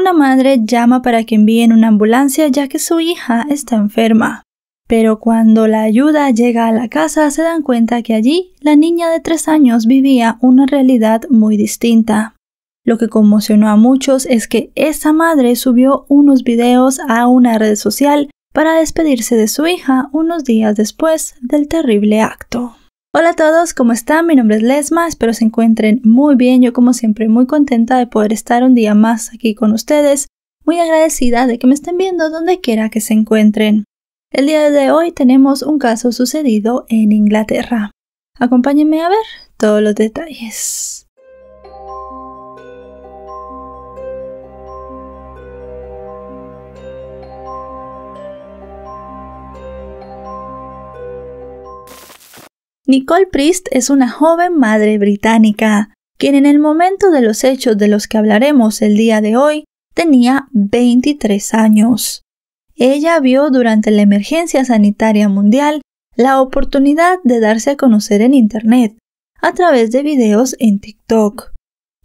Una madre llama para que envíen una ambulancia ya que su hija está enferma. Pero cuando la ayuda llega a la casa se dan cuenta que allí la niña de tres años vivía una realidad muy distinta. Lo que conmocionó a muchos es que esa madre subió unos videos a una red social para despedirse de su hija unos días después del terrible acto. Hola a todos, ¿cómo están? Mi nombre es Lesma, espero se encuentren muy bien. Yo como siempre muy contenta de poder estar un día más aquí con ustedes, muy agradecida de que me estén viendo donde quiera que se encuentren. El día de hoy tenemos un caso sucedido en Inglaterra. Acompáñenme a ver todos los detalles. Nicole Priest es una joven madre británica, quien en el momento de los hechos de los que hablaremos el día de hoy tenía 23 años. Ella vio durante la emergencia sanitaria mundial la oportunidad de darse a conocer en Internet, a través de videos en TikTok.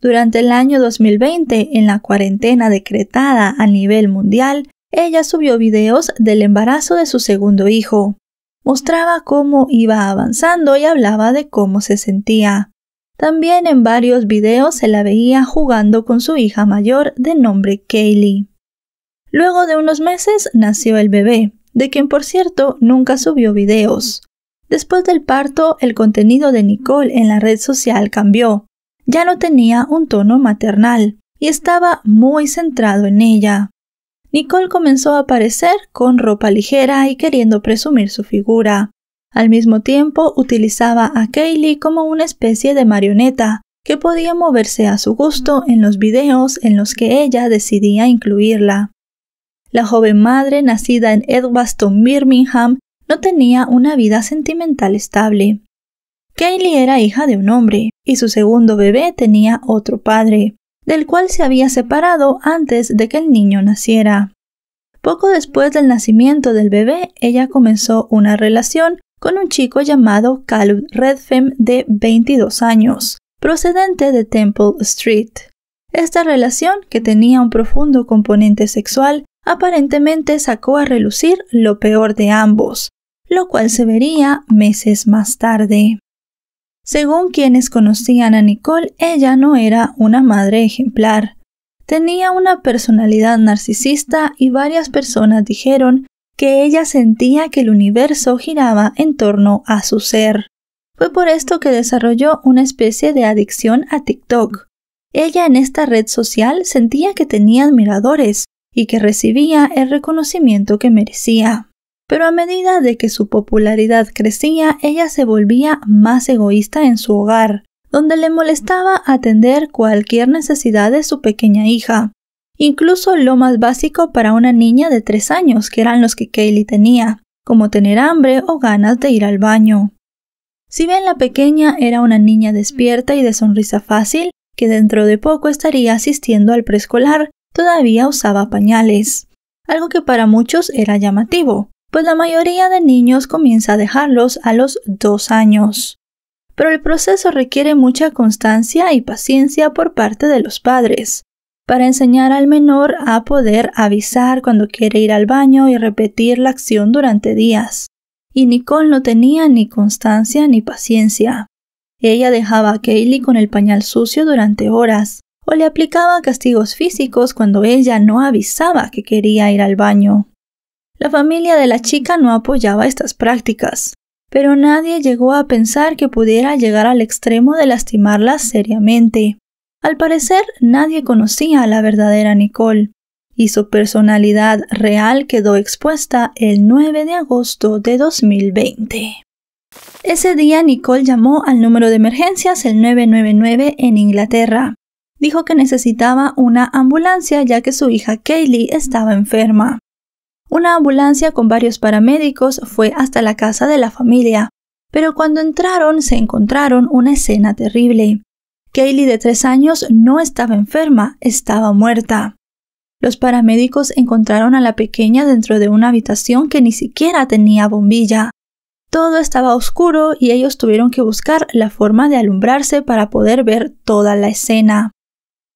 Durante el año 2020, en la cuarentena decretada a nivel mundial, ella subió videos del embarazo de su segundo hijo, mostraba cómo iba avanzando y hablaba de cómo se sentía. También en varios videos se la veía jugando con su hija mayor de nombre Kaylee. Luego de unos meses nació el bebé, de quien por cierto nunca subió videos. Después del parto, el contenido de Nicole en la red social cambió. Ya no tenía un tono maternal y estaba muy centrado en ella. Nicole comenzó a aparecer con ropa ligera y queriendo presumir su figura. Al mismo tiempo utilizaba a Kaylee como una especie de marioneta, que podía moverse a su gusto en los videos en los que ella decidía incluirla. La joven madre, nacida en Edgbaston, Birmingham, no tenía una vida sentimental estable. Kaylee era hija de un hombre, y su segundo bebé tenía otro padre del cual se había separado antes de que el niño naciera. Poco después del nacimiento del bebé, ella comenzó una relación con un chico llamado Calum Redfem de 22 años, procedente de Temple Street. Esta relación, que tenía un profundo componente sexual, aparentemente sacó a relucir lo peor de ambos, lo cual se vería meses más tarde. Según quienes conocían a Nicole, ella no era una madre ejemplar. Tenía una personalidad narcisista y varias personas dijeron que ella sentía que el universo giraba en torno a su ser. Fue por esto que desarrolló una especie de adicción a TikTok. Ella en esta red social sentía que tenía admiradores y que recibía el reconocimiento que merecía pero a medida de que su popularidad crecía, ella se volvía más egoísta en su hogar, donde le molestaba atender cualquier necesidad de su pequeña hija, incluso lo más básico para una niña de tres años, que eran los que Kaylee tenía, como tener hambre o ganas de ir al baño. Si bien la pequeña era una niña despierta y de sonrisa fácil, que dentro de poco estaría asistiendo al preescolar, todavía usaba pañales, algo que para muchos era llamativo, pues la mayoría de niños comienza a dejarlos a los dos años. Pero el proceso requiere mucha constancia y paciencia por parte de los padres, para enseñar al menor a poder avisar cuando quiere ir al baño y repetir la acción durante días. Y Nicole no tenía ni constancia ni paciencia. Ella dejaba a Kaylee con el pañal sucio durante horas, o le aplicaba castigos físicos cuando ella no avisaba que quería ir al baño. La familia de la chica no apoyaba estas prácticas, pero nadie llegó a pensar que pudiera llegar al extremo de lastimarla seriamente. Al parecer, nadie conocía a la verdadera Nicole, y su personalidad real quedó expuesta el 9 de agosto de 2020. Ese día Nicole llamó al número de emergencias el 999 en Inglaterra. Dijo que necesitaba una ambulancia ya que su hija Kaylee estaba enferma. Una ambulancia con varios paramédicos fue hasta la casa de la familia, pero cuando entraron se encontraron una escena terrible. Kaylee de tres años no estaba enferma, estaba muerta. Los paramédicos encontraron a la pequeña dentro de una habitación que ni siquiera tenía bombilla. Todo estaba oscuro y ellos tuvieron que buscar la forma de alumbrarse para poder ver toda la escena.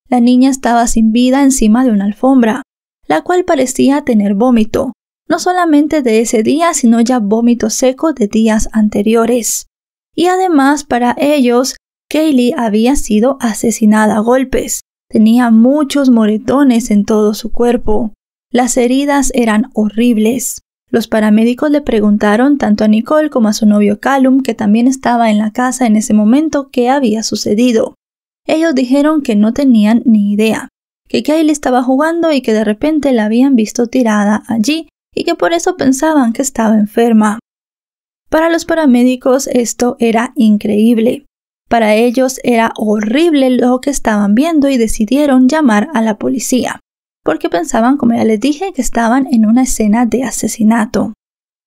La niña estaba sin vida encima de una alfombra la cual parecía tener vómito, no solamente de ese día, sino ya vómito seco de días anteriores. Y además para ellos, Kaylee había sido asesinada a golpes. Tenía muchos moretones en todo su cuerpo. Las heridas eran horribles. Los paramédicos le preguntaron tanto a Nicole como a su novio Callum, que también estaba en la casa en ese momento, qué había sucedido. Ellos dijeron que no tenían ni idea, que le estaba jugando y que de repente la habían visto tirada allí y que por eso pensaban que estaba enferma. Para los paramédicos esto era increíble. Para ellos era horrible lo que estaban viendo y decidieron llamar a la policía, porque pensaban, como ya les dije, que estaban en una escena de asesinato.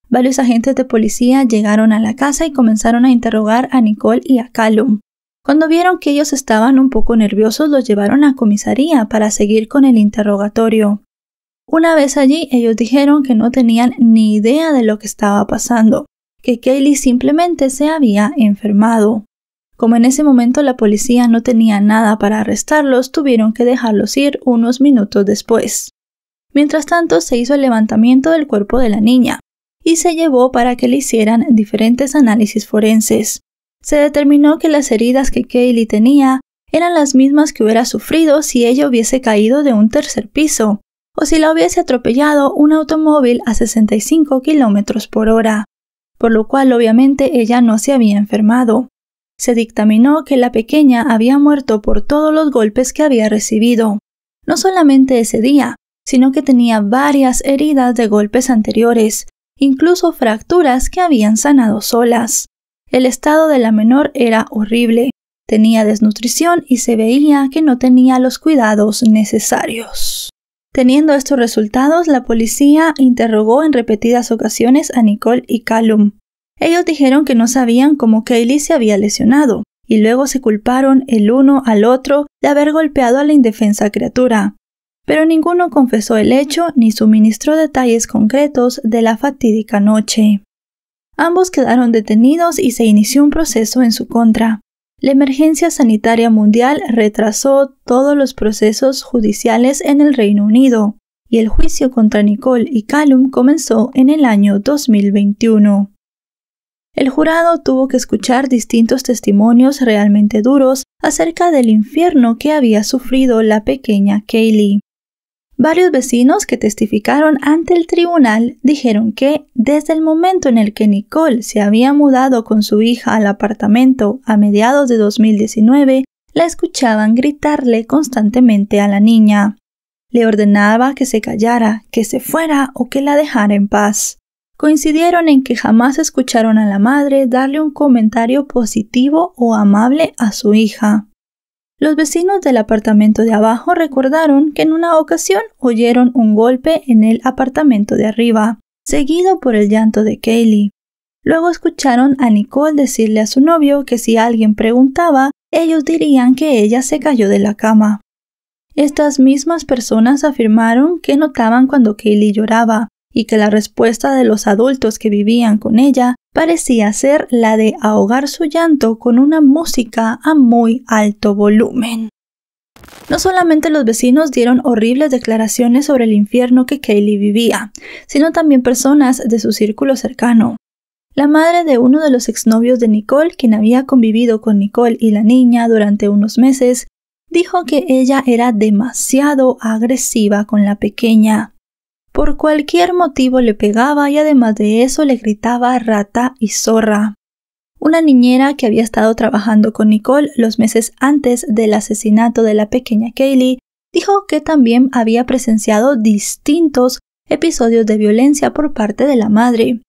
Varios agentes de policía llegaron a la casa y comenzaron a interrogar a Nicole y a Callum. Cuando vieron que ellos estaban un poco nerviosos, los llevaron a comisaría para seguir con el interrogatorio. Una vez allí, ellos dijeron que no tenían ni idea de lo que estaba pasando, que Kaylee simplemente se había enfermado. Como en ese momento la policía no tenía nada para arrestarlos, tuvieron que dejarlos ir unos minutos después. Mientras tanto, se hizo el levantamiento del cuerpo de la niña y se llevó para que le hicieran diferentes análisis forenses. Se determinó que las heridas que Kaylee tenía eran las mismas que hubiera sufrido si ella hubiese caído de un tercer piso, o si la hubiese atropellado un automóvil a 65 km por hora, por lo cual obviamente ella no se había enfermado. Se dictaminó que la pequeña había muerto por todos los golpes que había recibido, no solamente ese día, sino que tenía varias heridas de golpes anteriores, incluso fracturas que habían sanado solas. El estado de la menor era horrible, tenía desnutrición y se veía que no tenía los cuidados necesarios. Teniendo estos resultados, la policía interrogó en repetidas ocasiones a Nicole y Callum. Ellos dijeron que no sabían cómo Kaylee se había lesionado, y luego se culparon el uno al otro de haber golpeado a la indefensa criatura. Pero ninguno confesó el hecho ni suministró detalles concretos de la fatídica noche. Ambos quedaron detenidos y se inició un proceso en su contra. La emergencia sanitaria mundial retrasó todos los procesos judiciales en el Reino Unido, y el juicio contra Nicole y Callum comenzó en el año 2021. El jurado tuvo que escuchar distintos testimonios realmente duros acerca del infierno que había sufrido la pequeña Kaylee. Varios vecinos que testificaron ante el tribunal dijeron que desde el momento en el que Nicole se había mudado con su hija al apartamento a mediados de 2019, la escuchaban gritarle constantemente a la niña. Le ordenaba que se callara, que se fuera o que la dejara en paz. Coincidieron en que jamás escucharon a la madre darle un comentario positivo o amable a su hija. Los vecinos del apartamento de abajo recordaron que en una ocasión oyeron un golpe en el apartamento de arriba, seguido por el llanto de Kaylee. Luego escucharon a Nicole decirle a su novio que si alguien preguntaba, ellos dirían que ella se cayó de la cama. Estas mismas personas afirmaron que notaban cuando Kaylee lloraba y que la respuesta de los adultos que vivían con ella parecía ser la de ahogar su llanto con una música a muy alto volumen. No solamente los vecinos dieron horribles declaraciones sobre el infierno que Kaylee vivía, sino también personas de su círculo cercano. La madre de uno de los exnovios de Nicole, quien había convivido con Nicole y la niña durante unos meses, dijo que ella era demasiado agresiva con la pequeña. Por cualquier motivo le pegaba y además de eso le gritaba rata y zorra. Una niñera que había estado trabajando con Nicole los meses antes del asesinato de la pequeña Kaylee dijo que también había presenciado distintos episodios de violencia por parte de la madre.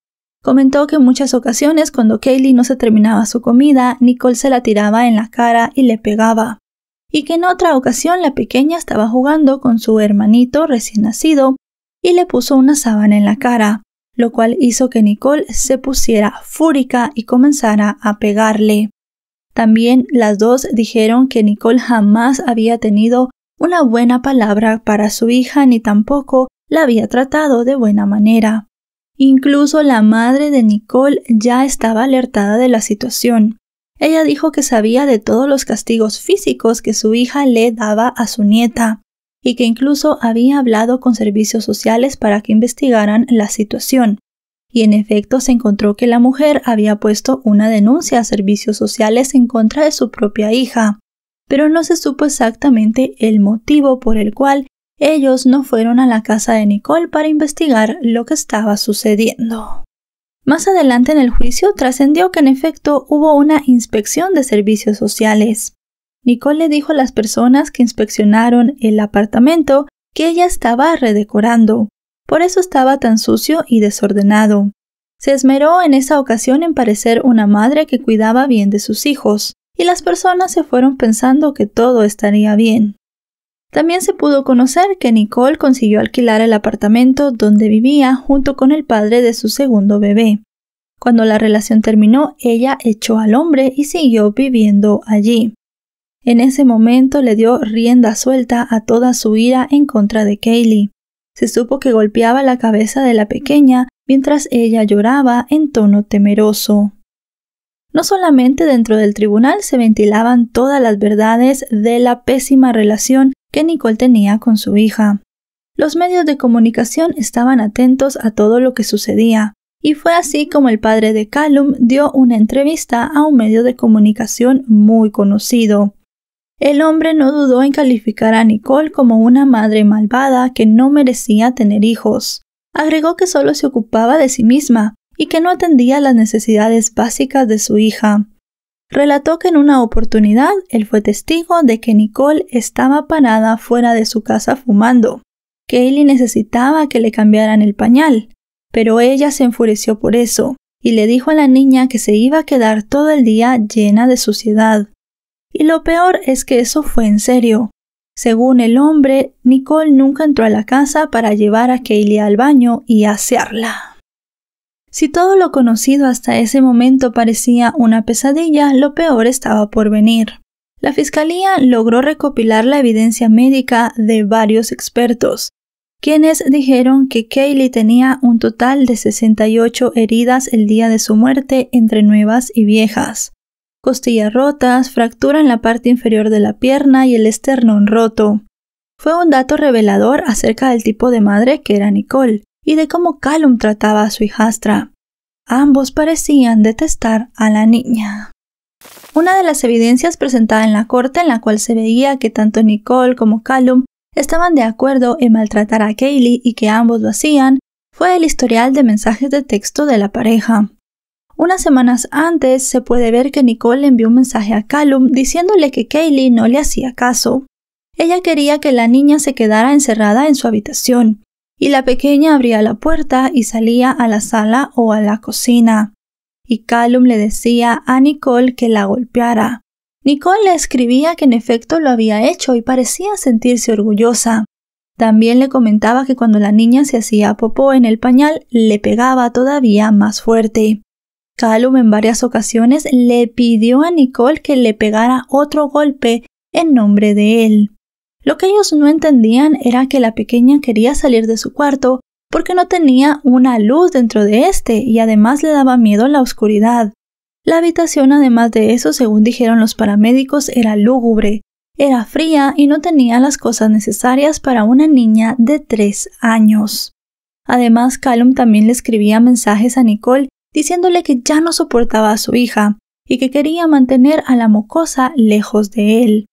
Comentó que en muchas ocasiones cuando Kaylee no se terminaba su comida, Nicole se la tiraba en la cara y le pegaba. Y que en otra ocasión la pequeña estaba jugando con su hermanito recién nacido y le puso una sábana en la cara, lo cual hizo que Nicole se pusiera fúrica y comenzara a pegarle. También las dos dijeron que Nicole jamás había tenido una buena palabra para su hija ni tampoco la había tratado de buena manera. Incluso la madre de Nicole ya estaba alertada de la situación. Ella dijo que sabía de todos los castigos físicos que su hija le daba a su nieta, y que incluso había hablado con servicios sociales para que investigaran la situación. Y en efecto se encontró que la mujer había puesto una denuncia a servicios sociales en contra de su propia hija, pero no se supo exactamente el motivo por el cual ellos no fueron a la casa de Nicole para investigar lo que estaba sucediendo. Más adelante en el juicio trascendió que en efecto hubo una inspección de servicios sociales, Nicole le dijo a las personas que inspeccionaron el apartamento que ella estaba redecorando, por eso estaba tan sucio y desordenado. Se esmeró en esa ocasión en parecer una madre que cuidaba bien de sus hijos, y las personas se fueron pensando que todo estaría bien. También se pudo conocer que Nicole consiguió alquilar el apartamento donde vivía junto con el padre de su segundo bebé. Cuando la relación terminó, ella echó al hombre y siguió viviendo allí. En ese momento le dio rienda suelta a toda su ira en contra de Kaylee. Se supo que golpeaba la cabeza de la pequeña mientras ella lloraba en tono temeroso. No solamente dentro del tribunal se ventilaban todas las verdades de la pésima relación que Nicole tenía con su hija. Los medios de comunicación estaban atentos a todo lo que sucedía, y fue así como el padre de Callum dio una entrevista a un medio de comunicación muy conocido, el hombre no dudó en calificar a Nicole como una madre malvada que no merecía tener hijos. Agregó que solo se ocupaba de sí misma y que no atendía las necesidades básicas de su hija. Relató que en una oportunidad él fue testigo de que Nicole estaba parada fuera de su casa fumando, que Ellie necesitaba que le cambiaran el pañal, pero ella se enfureció por eso y le dijo a la niña que se iba a quedar todo el día llena de suciedad. Y lo peor es que eso fue en serio. Según el hombre, Nicole nunca entró a la casa para llevar a Kaylee al baño y asearla. Si todo lo conocido hasta ese momento parecía una pesadilla, lo peor estaba por venir. La fiscalía logró recopilar la evidencia médica de varios expertos, quienes dijeron que Kaylee tenía un total de 68 heridas el día de su muerte entre nuevas y viejas costillas rotas, fractura en la parte inferior de la pierna y el esternón roto. Fue un dato revelador acerca del tipo de madre que era Nicole y de cómo Callum trataba a su hijastra. Ambos parecían detestar a la niña. Una de las evidencias presentada en la corte en la cual se veía que tanto Nicole como Callum estaban de acuerdo en maltratar a Kaylee y que ambos lo hacían, fue el historial de mensajes de texto de la pareja. Unas semanas antes se puede ver que Nicole envió un mensaje a Callum diciéndole que Kaylee no le hacía caso. Ella quería que la niña se quedara encerrada en su habitación, y la pequeña abría la puerta y salía a la sala o a la cocina. Y Callum le decía a Nicole que la golpeara. Nicole le escribía que en efecto lo había hecho y parecía sentirse orgullosa. También le comentaba que cuando la niña se hacía popó en el pañal le pegaba todavía más fuerte. Calum en varias ocasiones le pidió a Nicole que le pegara otro golpe en nombre de él. Lo que ellos no entendían era que la pequeña quería salir de su cuarto porque no tenía una luz dentro de este y además le daba miedo la oscuridad. La habitación, además de eso, según dijeron los paramédicos, era lúgubre, era fría y no tenía las cosas necesarias para una niña de tres años. Además, Calum también le escribía mensajes a Nicole diciéndole que ya no soportaba a su hija y que quería mantener a la mocosa lejos de él.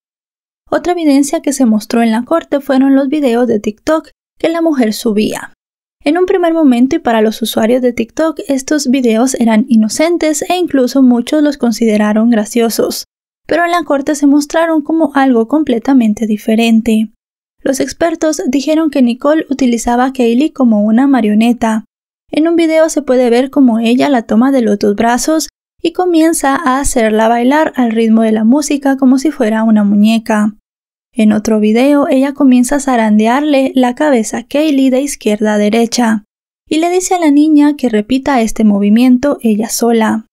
Otra evidencia que se mostró en la corte fueron los videos de TikTok que la mujer subía. En un primer momento y para los usuarios de TikTok estos videos eran inocentes e incluso muchos los consideraron graciosos, pero en la corte se mostraron como algo completamente diferente. Los expertos dijeron que Nicole utilizaba a Kaylee como una marioneta, en un video se puede ver cómo ella la toma de los dos brazos y comienza a hacerla bailar al ritmo de la música como si fuera una muñeca. En otro video ella comienza a zarandearle la cabeza a Kaylee de izquierda a derecha y le dice a la niña que repita este movimiento ella sola.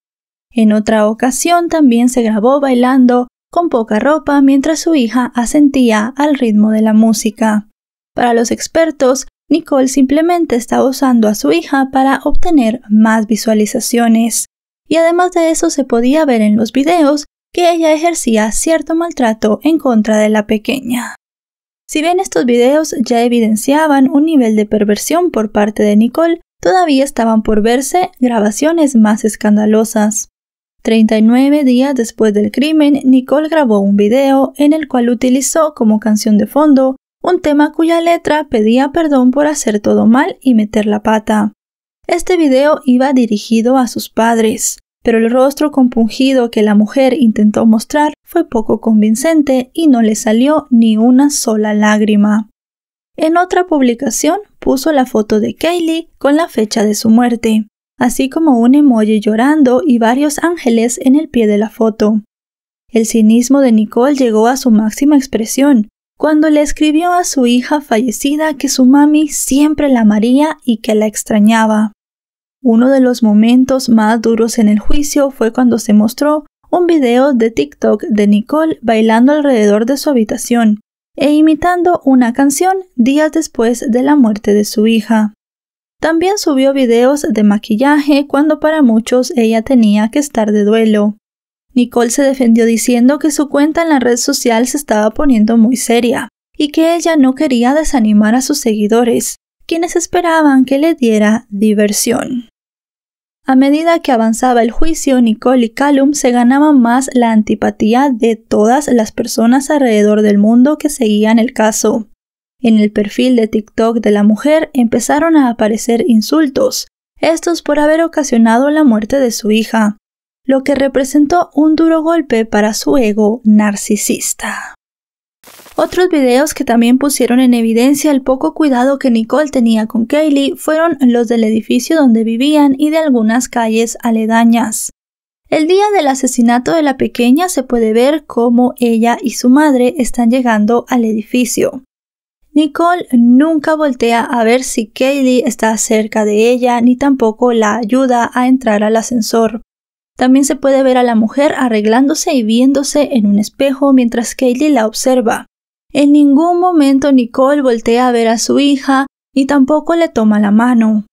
En otra ocasión también se grabó bailando con poca ropa mientras su hija asentía al ritmo de la música. Para los expertos, Nicole simplemente estaba usando a su hija para obtener más visualizaciones. Y además de eso se podía ver en los videos que ella ejercía cierto maltrato en contra de la pequeña. Si bien estos videos ya evidenciaban un nivel de perversión por parte de Nicole, todavía estaban por verse grabaciones más escandalosas. 39 días después del crimen, Nicole grabó un video en el cual utilizó como canción de fondo un tema cuya letra pedía perdón por hacer todo mal y meter la pata. Este video iba dirigido a sus padres, pero el rostro compungido que la mujer intentó mostrar fue poco convincente y no le salió ni una sola lágrima. En otra publicación puso la foto de Kaylee con la fecha de su muerte, así como un emoji llorando y varios ángeles en el pie de la foto. El cinismo de Nicole llegó a su máxima expresión, cuando le escribió a su hija fallecida que su mami siempre la amaría y que la extrañaba. Uno de los momentos más duros en el juicio fue cuando se mostró un video de TikTok de Nicole bailando alrededor de su habitación e imitando una canción días después de la muerte de su hija. También subió videos de maquillaje cuando para muchos ella tenía que estar de duelo. Nicole se defendió diciendo que su cuenta en la red social se estaba poniendo muy seria y que ella no quería desanimar a sus seguidores, quienes esperaban que le diera diversión. A medida que avanzaba el juicio, Nicole y Callum se ganaban más la antipatía de todas las personas alrededor del mundo que seguían el caso. En el perfil de TikTok de la mujer empezaron a aparecer insultos, estos por haber ocasionado la muerte de su hija, lo que representó un duro golpe para su ego narcisista. Otros videos que también pusieron en evidencia el poco cuidado que Nicole tenía con Kaylee fueron los del edificio donde vivían y de algunas calles aledañas. El día del asesinato de la pequeña se puede ver cómo ella y su madre están llegando al edificio. Nicole nunca voltea a ver si Kaylee está cerca de ella ni tampoco la ayuda a entrar al ascensor. También se puede ver a la mujer arreglándose y viéndose en un espejo mientras Kaylee la observa. En ningún momento Nicole voltea a ver a su hija y tampoco le toma la mano.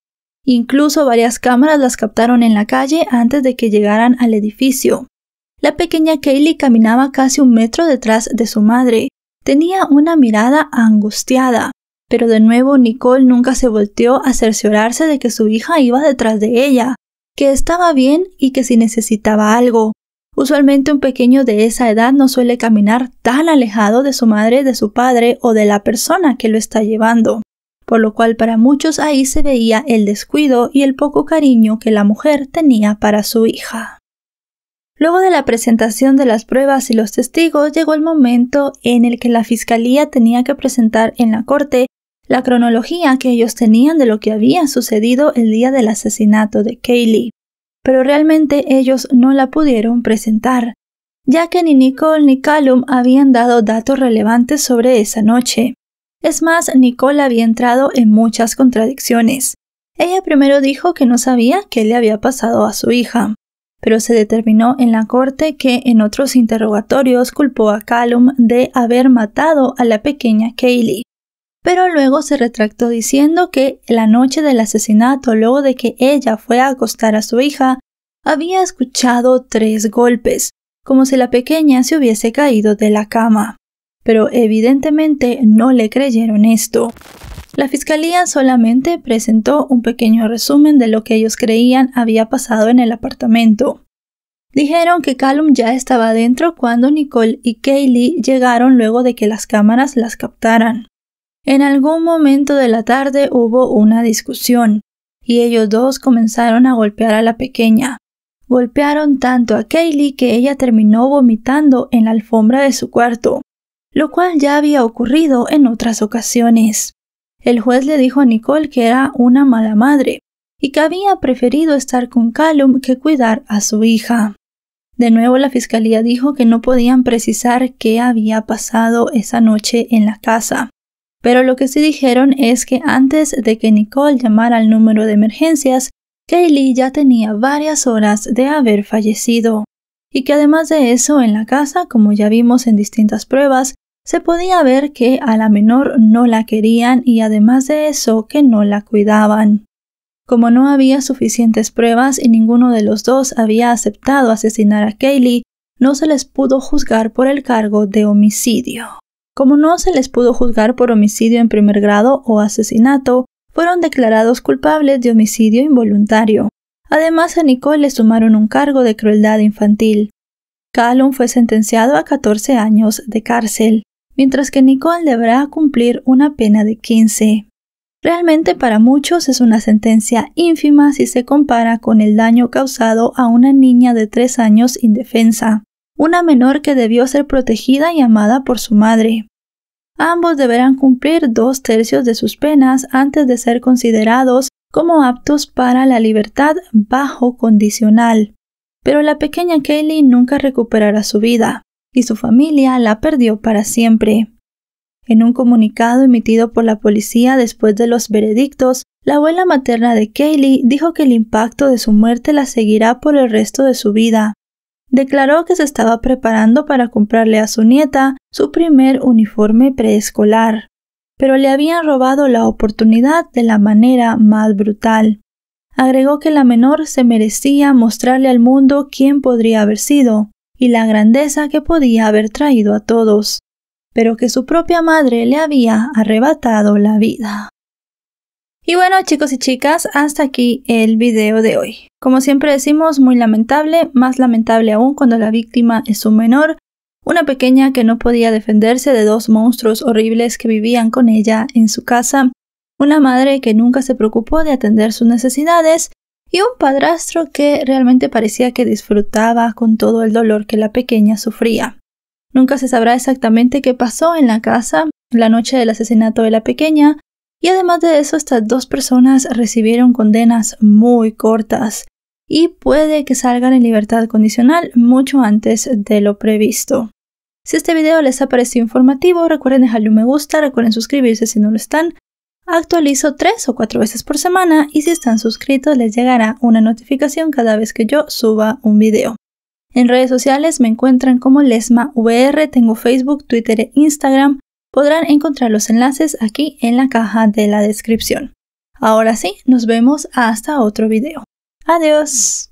Incluso varias cámaras las captaron en la calle antes de que llegaran al edificio. La pequeña Kaylee caminaba casi un metro detrás de su madre. Tenía una mirada angustiada, pero de nuevo Nicole nunca se volteó a cerciorarse de que su hija iba detrás de ella que estaba bien y que si necesitaba algo. Usualmente un pequeño de esa edad no suele caminar tan alejado de su madre, de su padre o de la persona que lo está llevando, por lo cual para muchos ahí se veía el descuido y el poco cariño que la mujer tenía para su hija. Luego de la presentación de las pruebas y los testigos llegó el momento en el que la Fiscalía tenía que presentar en la Corte la cronología que ellos tenían de lo que había sucedido el día del asesinato de Kaylee, pero realmente ellos no la pudieron presentar, ya que ni Nicole ni Callum habían dado datos relevantes sobre esa noche. Es más, Nicole había entrado en muchas contradicciones. Ella primero dijo que no sabía qué le había pasado a su hija, pero se determinó en la corte que en otros interrogatorios culpó a Callum de haber matado a la pequeña Kaylee pero luego se retractó diciendo que la noche del asesinato, luego de que ella fue a acostar a su hija, había escuchado tres golpes, como si la pequeña se hubiese caído de la cama. Pero evidentemente no le creyeron esto. La fiscalía solamente presentó un pequeño resumen de lo que ellos creían había pasado en el apartamento. Dijeron que Callum ya estaba dentro cuando Nicole y Kaylee llegaron luego de que las cámaras las captaran. En algún momento de la tarde hubo una discusión, y ellos dos comenzaron a golpear a la pequeña. Golpearon tanto a Kaylee que ella terminó vomitando en la alfombra de su cuarto, lo cual ya había ocurrido en otras ocasiones. El juez le dijo a Nicole que era una mala madre y que había preferido estar con Callum que cuidar a su hija. De nuevo la fiscalía dijo que no podían precisar qué había pasado esa noche en la casa, pero lo que sí dijeron es que antes de que Nicole llamara al número de emergencias, Kaylee ya tenía varias horas de haber fallecido. Y que además de eso, en la casa, como ya vimos en distintas pruebas, se podía ver que a la menor no la querían y además de eso que no la cuidaban. Como no había suficientes pruebas y ninguno de los dos había aceptado asesinar a Kaylee, no se les pudo juzgar por el cargo de homicidio. Como no se les pudo juzgar por homicidio en primer grado o asesinato, fueron declarados culpables de homicidio involuntario. Además, a Nicole le sumaron un cargo de crueldad infantil. Callum fue sentenciado a 14 años de cárcel, mientras que Nicole deberá cumplir una pena de 15. Realmente para muchos es una sentencia ínfima si se compara con el daño causado a una niña de 3 años indefensa una menor que debió ser protegida y amada por su madre. Ambos deberán cumplir dos tercios de sus penas antes de ser considerados como aptos para la libertad bajo condicional. Pero la pequeña Kaylee nunca recuperará su vida, y su familia la perdió para siempre. En un comunicado emitido por la policía después de los veredictos, la abuela materna de Kaylee dijo que el impacto de su muerte la seguirá por el resto de su vida, declaró que se estaba preparando para comprarle a su nieta su primer uniforme preescolar, pero le habían robado la oportunidad de la manera más brutal. Agregó que la menor se merecía mostrarle al mundo quién podría haber sido y la grandeza que podía haber traído a todos, pero que su propia madre le había arrebatado la vida. Y bueno chicos y chicas, hasta aquí el video de hoy. Como siempre decimos, muy lamentable, más lamentable aún cuando la víctima es un menor, una pequeña que no podía defenderse de dos monstruos horribles que vivían con ella en su casa, una madre que nunca se preocupó de atender sus necesidades y un padrastro que realmente parecía que disfrutaba con todo el dolor que la pequeña sufría. Nunca se sabrá exactamente qué pasó en la casa la noche del asesinato de la pequeña, y además de eso, estas dos personas recibieron condenas muy cortas y puede que salgan en libertad condicional mucho antes de lo previsto. Si este video les ha parecido informativo, recuerden dejarle un me gusta, recuerden suscribirse si no lo están. Actualizo tres o cuatro veces por semana y si están suscritos les llegará una notificación cada vez que yo suba un video. En redes sociales me encuentran como LesmaVR, tengo Facebook, Twitter e Instagram. Podrán encontrar los enlaces aquí en la caja de la descripción. Ahora sí, nos vemos hasta otro video. Adiós.